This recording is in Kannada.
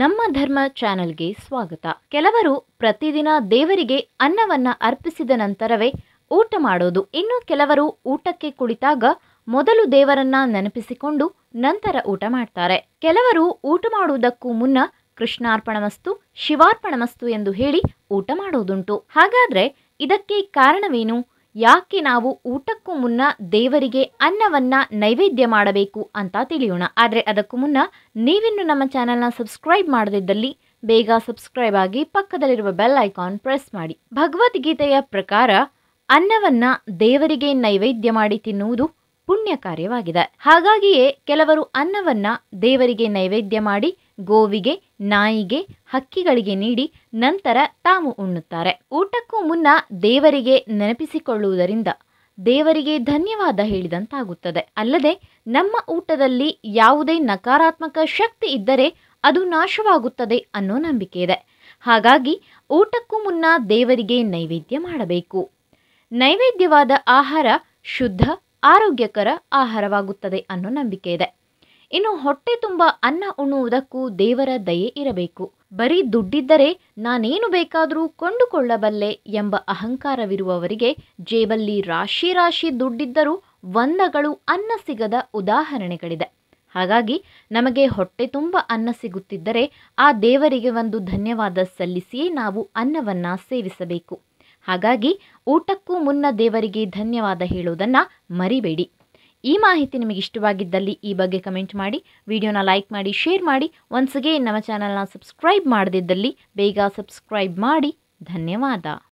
ನಮ್ಮ ಧರ್ಮ ಚಾನೆಲ್ಗೆ ಸ್ವಾಗತ ಕೆಲವರು ಪ್ರತಿದಿನ ದೇವರಿಗೆ ಅನ್ನವನ್ನ ಅರ್ಪಿಸಿದ ನಂತರವೇ ಊಟ ಮಾಡೋದು ಇನ್ನು ಕೆಲವರು ಊಟಕ್ಕೆ ಕುಳಿತಾಗ ಮೊದಲು ದೇವರನ್ನ ನೆನಪಿಸಿಕೊಂಡು ನಂತರ ಊಟ ಮಾಡ್ತಾರೆ ಕೆಲವರು ಊಟ ಮಾಡುವುದಕ್ಕೂ ಮುನ್ನ ಕೃಷ್ಣಾರ್ಪಣಮಸ್ತು ಶಿವಾರ್ಪಣಮಸ್ತು ಎಂದು ಹೇಳಿ ಊಟ ಮಾಡೋದುಂಟು ಹಾಗಾದ್ರೆ ಇದಕ್ಕೆ ಕಾರಣವೇನು ಯಾಕೆ ನಾವು ಊಟಕ್ಕೂ ಮುನ್ನ ದೇವರಿಗೆ ಅನ್ನವನ್ನು ನೈವೇದ್ಯ ಮಾಡಬೇಕು ಅಂತ ತಿಳಿಯೋಣ ಆದರೆ ಅದಕ್ಕೂ ಮುನ್ನ ನೀವಿನ್ನು ನಮ್ಮ ಚಾನಲ್ನ ಸಬ್ಸ್ಕ್ರೈಬ್ ಮಾಡದಿದ್ದಲ್ಲಿ ಬೇಗ ಸಬ್ಸ್ಕ್ರೈಬ್ ಆಗಿ ಪಕ್ಕದಲ್ಲಿರುವ ಬೆಲ್ ಐಕಾನ್ ಪ್ರೆಸ್ ಮಾಡಿ ಭಗವದ್ಗೀತೆಯ ಪ್ರಕಾರ ಅನ್ನವನ್ನು ದೇವರಿಗೆ ನೈವೇದ್ಯ ಮಾಡಿ ತಿನ್ನುವುದು ಪುಣ್ಯ ಕಾರ್ಯವಾಗಿದೆ ಹಾಗಾಗಿಯೇ ಕೆಲವರು ಅನ್ನವನ್ನ ದೇವರಿಗೆ ನೈವೇದ್ಯ ಮಾಡಿ ಗೋವಿಗೆ ನಾಯಿಗೆ ಹಕ್ಕಿಗಳಿಗೆ ನೀಡಿ ನಂತರ ತಾವು ಉಣ್ಣುತ್ತಾರೆ ಊಟಕ್ಕೂ ಮುನ್ನ ದೇವರಿಗೆ ನೆನಪಿಸಿಕೊಳ್ಳುವುದರಿಂದ ದೇವರಿಗೆ ಧನ್ಯವಾದ ಹೇಳಿದಂತಾಗುತ್ತದೆ ಅಲ್ಲದೆ ನಮ್ಮ ಊಟದಲ್ಲಿ ಯಾವುದೇ ನಕಾರಾತ್ಮಕ ಶಕ್ತಿ ಇದ್ದರೆ ಅದು ನಾಶವಾಗುತ್ತದೆ ಅನ್ನೋ ನಂಬಿಕೆ ಇದೆ ಹಾಗಾಗಿ ಊಟಕ್ಕೂ ಮುನ್ನ ದೇವರಿಗೆ ನೈವೇದ್ಯ ಮಾಡಬೇಕು ನೈವೇದ್ಯವಾದ ಆಹಾರ ಶುದ್ಧ ಆರೋಗ್ಯಕರ ಆಹಾರವಾಗುತ್ತದೆ ಅನ್ನೋ ನಂಬಿಕೆ ಇದೆ ಇನ್ನು ಹೊಟ್ಟೆ ತುಂಬ ಅನ್ನ ಉಣ್ಣುವುದಕ್ಕೂ ದೇವರ ದಯೆ ಇರಬೇಕು ಬರೀ ದುಡ್ಡಿದ್ದರೆ ನಾನೇನು ಬೇಕಾದರೂ ಕೊಂಡುಕೊಳ್ಳಬಲ್ಲೆ ಎಂಬ ಅಹಂಕಾರವಿರುವವರಿಗೆ ಜೇಬಲ್ಲಿ ರಾಶಿ ರಾಶಿ ದುಡ್ಡಿದ್ದರೂ ವಂದಗಳು ಅನ್ನ ಸಿಗದ ಉದಾಹರಣೆಗಳಿದೆ ಹಾಗಾಗಿ ನಮಗೆ ಹೊಟ್ಟೆ ತುಂಬ ಅನ್ನ ಸಿಗುತ್ತಿದ್ದರೆ ಆ ದೇವರಿಗೆ ಒಂದು ಧನ್ಯವಾದ ಸಲ್ಲಿಸಿಯೇ ನಾವು ಅನ್ನವನ್ನು ಸೇವಿಸಬೇಕು ಹಾಗಾಗಿ ಊಟಕ್ಕೂ ಮುನ್ನ ದೇವರಿಗೆ ಧನ್ಯವಾದ ಹೇಳುವುದನ್ನು ಮರಿಬೇಡಿ ಈ ಮಾಹಿತಿ ನಿಮಗೆ ಇಷ್ಟವಾಗಿದ್ದಲ್ಲಿ ಈ ಬಗ್ಗೆ ಕಮೆಂಟ್ ಮಾಡಿ ವಿಡಿಯೋನ ಲೈಕ್ ಮಾಡಿ ಶೇರ್ ಮಾಡಿ ಒನ್ಸ್ಗೆ ನಮ್ಮ ಚಾನಲ್ನ ಸಬ್ಸ್ಕ್ರೈಬ್ ಮಾಡದಿದ್ದಲ್ಲಿ ಬೇಗ ಸಬ್ಸ್ಕ್ರೈಬ್ ಮಾಡಿ ಧನ್ಯವಾದ